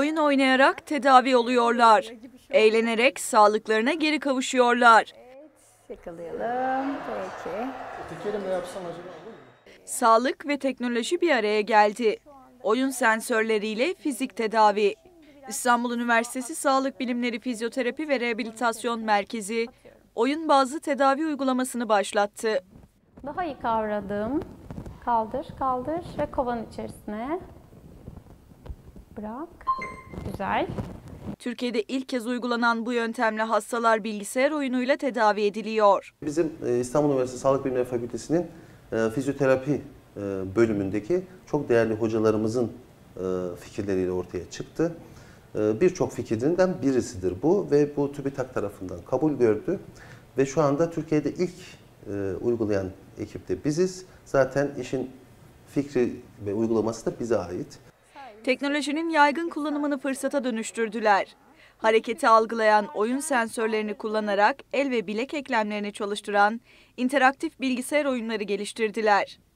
oyun oynayarak tedavi oluyorlar. Eğlenerek sağlıklarına geri kavuşuyorlar. Sağlık ve teknoloji bir araya geldi. Oyun sensörleriyle fizik tedavi. İstanbul Üniversitesi Sağlık Bilimleri Fizyoterapi ve Rehabilitasyon Merkezi oyun bazlı tedavi uygulamasını başlattı. Daha iyi kavradım. Kaldır, kaldır ve kovanın içerisine bırak. Güzel. Türkiye'de ilk kez uygulanan bu yöntemle hastalar bilgisayar oyunuyla tedavi ediliyor. Bizim e, İstanbul Üniversitesi Sağlık Bilimleri Fakültesi'nin e, fizyoterapi e, bölümündeki çok değerli hocalarımızın fikirleriyle ortaya çıktı. Birçok fikrinden birisidir bu ve bu TÜBİTAK tarafından kabul gördü. Ve şu anda Türkiye'de ilk uygulayan ekipte biziz. Zaten işin fikri ve uygulaması da bize ait teknolojinin yaygın kullanımını fırsata dönüştürdüler. Hareketi algılayan oyun sensörlerini kullanarak el ve bilek eklemlerini çalıştıran interaktif bilgisayar oyunları geliştirdiler.